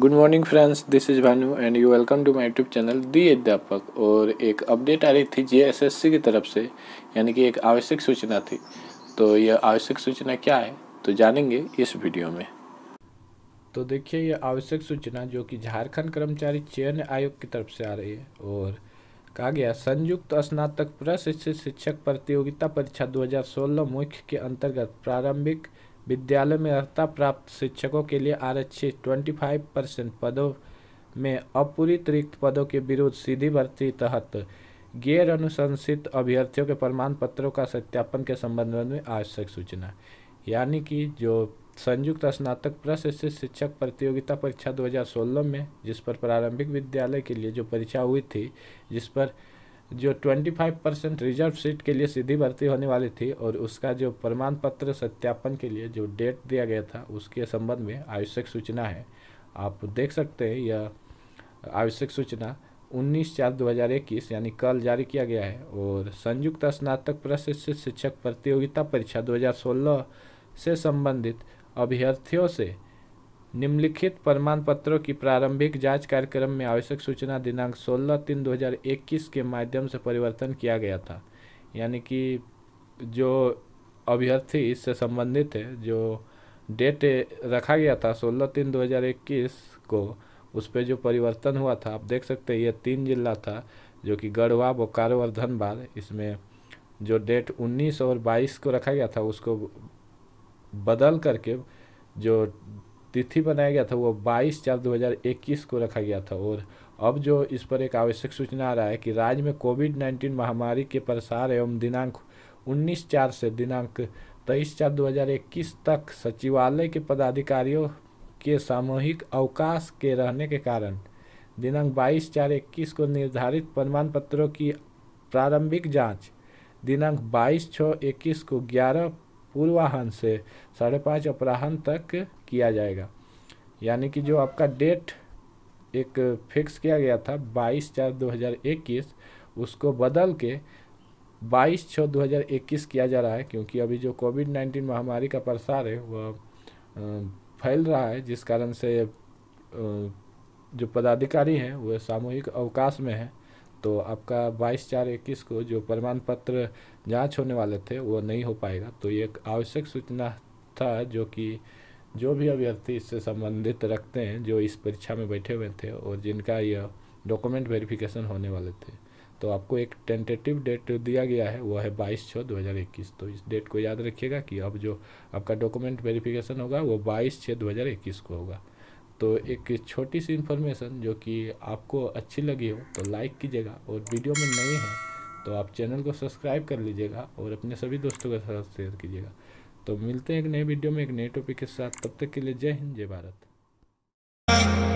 good morning friends this is Bhanu and you welcome to my YouTube channel the Adhyapak और एक update आ रही थी जे की तरफ से यानी कि एक आवश्यक सूचना थी तो यह आवश्यक सूचना क्या है तो जानेंगे इस वीडियो में तो देखिए यह आवश्यक सूचना जो कि झारखंड कर्मचारी चयन आयोग की तरफ से आ रही है और कहा गया संयुक्त स्नातक प्रशिक्षित शिक्षक प्रतियोगिता परीक्षा दो मुख्य के अंतर्गत प्रारंभिक विद्यालय में अर्हता प्राप्त शिक्षकों के लिए आरक्षित 25 परसेंट पदों में अपूरित रिक्त पदों के विरुद्ध सीधी भर्ती तहत गैर अनुशंसित अभ्यर्थियों के प्रमाण पत्रों का सत्यापन के संबंध में आवश्यक सूचना यानी कि जो संयुक्त स्नातक प्रशिक्षित शिक्षक प्रतियोगिता परीक्षा 2016 में जिस पर प्रारंभिक विद्यालय के लिए जो परीक्षा हुई थी जिस पर जो 25 परसेंट रिजर्व सीट के लिए सीधी भर्ती होने वाली थी और उसका जो प्रमाण पत्र सत्यापन के लिए जो डेट दिया गया था उसके संबंध में आवश्यक सूचना है आप देख सकते हैं यह आवश्यक सूचना 19 चार 2021 यानी कल जारी किया गया है और संयुक्त स्नातक प्रशिक्षित शिक्षक प्रतियोगिता परीक्षा 2016 से संबंधित अभ्यर्थियों से निम्नलिखित प्रमाण पत्रों की प्रारंभिक जांच कार्यक्रम में आवश्यक सूचना दिनांक 16 तीन 2021 के माध्यम से परिवर्तन किया गया था यानी कि जो अभ्यर्थी इससे संबंधित है जो डेट रखा गया था 16 तीन 2021 को उस पर जो परिवर्तन हुआ था आप देख सकते हैं यह तीन जिला था जो कि गढ़वा बोकारो और धनबाद इसमें जो डेट 19 और 22 को रखा गया था उसको बदल करके जो तिथि बनाया गया था वो 22 चार 2021 को रखा गया था और अब जो इस पर एक आवश्यक सूचना आ रहा है कि राज्य में कोविड नाइन्टीन महामारी के प्रसार एवं दिनांक 19 चार से दिनांक 23 चार 2021 तक सचिवालय के पदाधिकारियों के सामूहिक अवकाश के रहने के कारण दिनांक 22 चार इक्कीस को निर्धारित प्रमाण पत्रों की प्रारंभिक जाँच दिनांक बाईस छः इक्कीस को ग्यारह पूर्वाहन से साढ़े पाँच अपराहन तक किया जाएगा यानी कि जो आपका डेट एक फिक्स किया गया था 22 चार 2021 उसको बदल के 22 छः 2021 किया जा रहा है क्योंकि अभी जो कोविड 19 महामारी का प्रसार है वह फैल रहा है जिस कारण से जो पदाधिकारी हैं वह सामूहिक अवकाश में हैं तो आपका 22 चार इक्कीस को जो प्रमाण पत्र जाँच होने वाले थे वो नहीं हो पाएगा तो ये एक आवश्यक सूचना था जो कि जो भी अभ्यर्थी इससे संबंधित रखते हैं जो इस परीक्षा में बैठे हुए थे और जिनका यह डॉक्यूमेंट वेरिफिकेशन होने वाले थे तो आपको एक टेंटेटिव डेट दिया गया है वो है बाईस छः दो हज़ार इक्कीस तो इस डेट को याद रखिएगा कि अब जो आपका डॉक्यूमेंट वेरिफिकेशन होगा वो बाईस छः दो हज़ार इक्कीस को होगा तो एक छोटी सी इन्फॉर्मेशन जो कि आपको अच्छी लगी हो तो लाइक कीजिएगा और वीडियो में नए हैं तो आप चैनल को सब्सक्राइब कर लीजिएगा और अपने सभी दोस्तों के साथ शेयर कीजिएगा तो मिलते हैं एक नए वीडियो में एक नए टॉपिक के साथ तब तक के लिए जय हिंद जय भारत